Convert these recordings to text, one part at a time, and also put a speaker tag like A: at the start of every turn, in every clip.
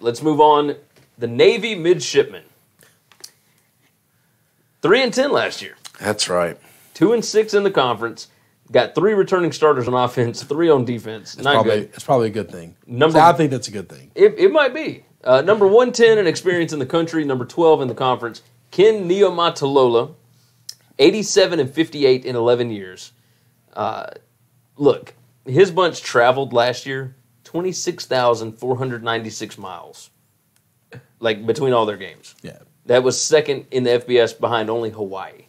A: Let's move on. The Navy midshipman. Three and ten last year. That's right. Two and six in the conference. Got three returning starters on offense, three on defense. It's, Not probably, good.
B: it's probably a good thing.
A: Number, I think that's a good thing. It, it might be. Uh, number 110 in experience in the country, number 12 in the conference. Ken Neomatalola, 87 and 58 in 11 years. Uh, look, his bunch traveled last year. 26,496 miles, like between all their games. Yeah. That was second in the FBS behind only Hawaii.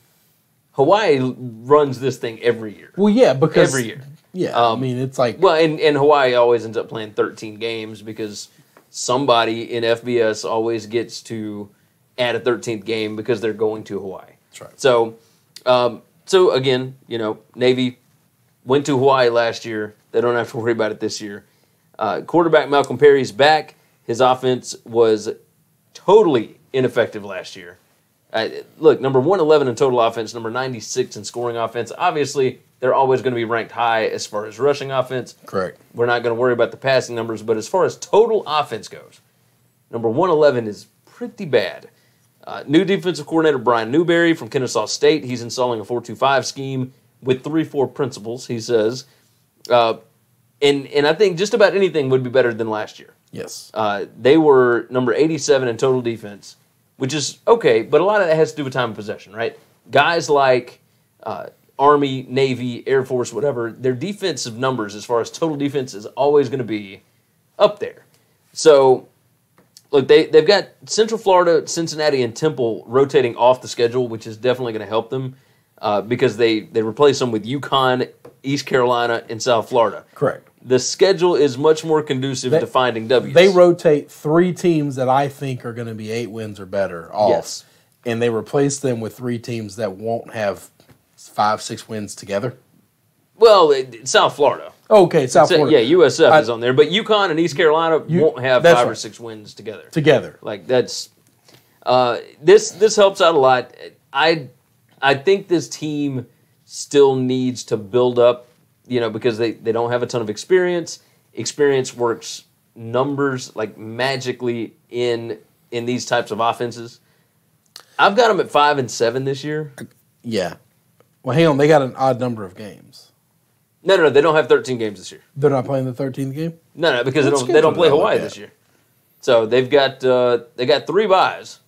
A: Hawaii runs this thing every year.
B: Well, yeah, because every year.
A: Yeah, um, I mean it's like well, and, and Hawaii always ends up playing 13 games because somebody in FBS always gets to add a 13th game because they're going to Hawaii. That's right. So, um, so again, you know, Navy went to Hawaii last year. They don't have to worry about it this year. Uh, quarterback Malcolm Perry's back. His offense was totally ineffective last year. Uh, look, number 111 in total offense, number 96 in scoring offense. Obviously, they're always going to be ranked high as far as rushing offense. Correct. We're not going to worry about the passing numbers, but as far as total offense goes, number 111 is pretty bad. Uh, new defensive coordinator Brian Newberry from Kennesaw State. He's installing a 4-2-5 scheme with 3-4 principles, he says. Uh, and and I think just about anything would be better than last year. Yes, uh, they were number 87 in total defense, which is okay, but a lot of that has to do with time of possession, right? Guys like uh, Army, Navy, Air Force, whatever, their defensive numbers as far as total defense is always going to be up there. So, look, they they've got Central Florida, Cincinnati, and Temple rotating off the schedule, which is definitely going to help them. Uh, because they they replaced them with UConn, East Carolina, and South Florida. Correct. The schedule is much more conducive they, to finding W's.
B: They rotate three teams that I think are going to be eight wins or better off, yes. and they replace them with three teams that won't have five six wins together.
A: Well, it, South Florida. Okay, South Florida. Yeah, USF I, is on there, but UConn and East Carolina you, won't have five right. or six wins together. Together, like that's uh, this. This helps out a lot. I I think this team still needs to build up, you know, because they, they don't have a ton of experience. Experience works numbers like magically in in these types of offenses. I've got them at five and seven this year. Yeah.
B: Well, hang on, they got an odd number of games.
A: No, no, no, they don't have 13 games this year.
B: They're not playing the 13th game.
A: No, no, because they don't they don't play Hawaii this year. So they've got uh, they got three buys.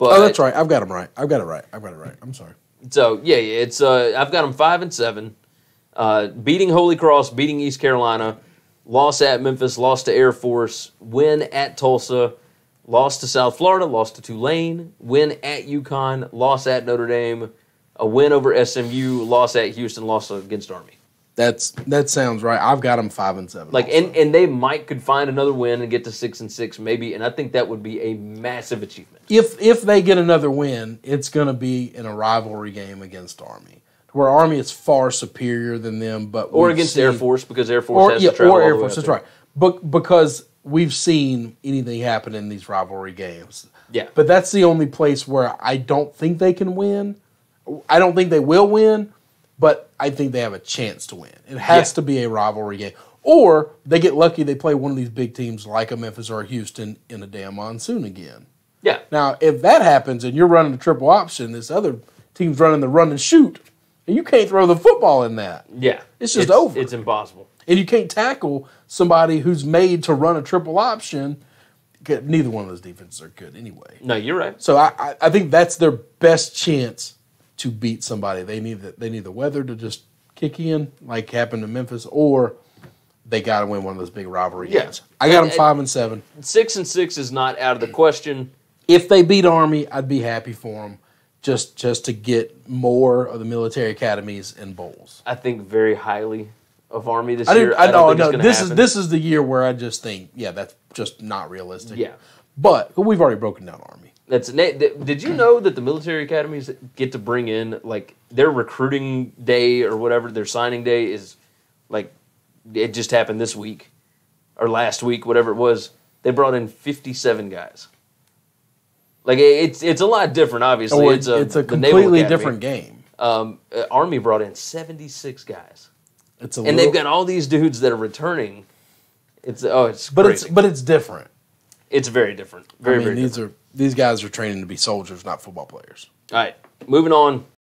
A: Oh, but oh, that's
B: right. I've got them right. I've got it right. I've got it right. I'm sorry.
A: So yeah, it's uh, I've got them five and seven, uh, beating Holy Cross, beating East Carolina, loss at Memphis, loss to Air Force, win at Tulsa, loss to South Florida, loss to Tulane, win at UConn, loss at Notre Dame, a win over SMU, loss at Houston, loss against Army.
B: That's that sounds right. I've got them five and seven. Like also. and
A: and they might could find another win and get to six and six maybe, and I think that would be a massive achievement.
B: If if they get another win, it's going to be in a
A: rivalry game against Army,
B: where Army is far superior than them, but or against Air Force
A: because Air Force or, has yeah, to travel or Air Force. That's right.
B: But because we've seen anything happen in these rivalry games. Yeah. But that's the only place where I don't think they can win. I don't think they will win but I think they have a chance to win. It has yeah. to be a rivalry game. Or they get lucky they play one of these big teams like a Memphis or a Houston in a damn monsoon again. Yeah. Now, if that happens and you're running the triple option, this other team's running the run and shoot, and you can't throw the football in that.
A: Yeah. It's just it's, over. It's impossible.
B: And you can't tackle somebody who's made to run a triple option. Neither one of those defenses are good anyway.
A: No, you're right. So
B: I, I think that's their best chance to beat somebody. They need the, they need the weather to just kick in, like happened to Memphis, or they got to win one of those big rivalry yeah. games. I got and, them five and seven.
A: Six and six is not out of the question. If
B: they beat Army, I'd be
A: happy for them.
B: Just just to get more of the military academies and bowls.
A: I think very highly of Army this I year. I, I don't know, no, this happen. is this
B: is the year where I just think, yeah, that's just not realistic. Yeah, but we've already broken down Army.
A: That's did you know that the military academies get to bring in like their recruiting day or whatever their signing day is like it just happened this week or last week whatever it was they brought in 57 guys like it's it's a lot different obviously oh, it's, a, it's a completely different game um, uh, army brought in 76 guys it's a and little... they've got all these dudes that are returning it's oh it's but crazy. it's but it's different it's very different very I mean, very these different. are these guys are training to be soldiers, not football players. All right, moving on.